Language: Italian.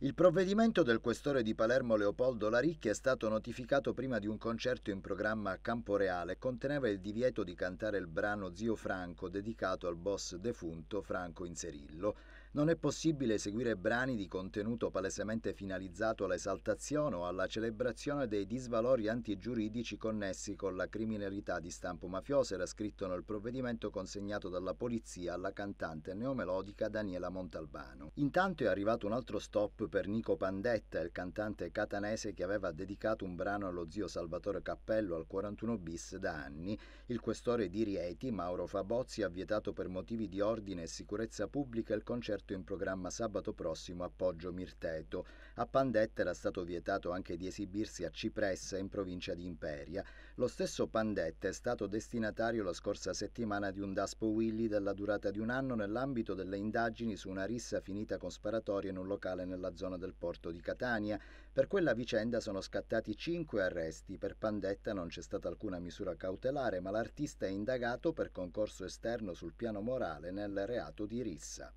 Il provvedimento del questore di Palermo Leopoldo Laricchi è stato notificato prima di un concerto in programma a Camporeale e conteneva il divieto di cantare il brano Zio Franco dedicato al boss defunto Franco Inserillo. Non è possibile eseguire brani di contenuto palesemente finalizzato all'esaltazione o alla celebrazione dei disvalori antigiuridici connessi con la criminalità di stampo mafioso, era scritto nel provvedimento consegnato dalla polizia alla cantante neomelodica Daniela Montalbano. Intanto è arrivato un altro stop per Nico Pandetta, il cantante catanese che aveva dedicato un brano allo zio Salvatore Cappello al 41 bis da anni. Il questore di Rieti, Mauro Fabozzi, ha vietato per motivi di ordine e sicurezza pubblica il concerto concerto in programma sabato prossimo a Poggio Mirteto. A Pandetta era stato vietato anche di esibirsi a Cipressa in provincia di Imperia. Lo stesso Pandetta è stato destinatario la scorsa settimana di un Daspo Willy della durata di un anno nell'ambito delle indagini su una rissa finita con sparatoria in un locale nella zona del porto di Catania. Per quella vicenda sono scattati cinque arresti. Per Pandetta non c'è stata alcuna misura cautelare, ma l'artista è indagato per concorso esterno sul piano morale nel reato di rissa.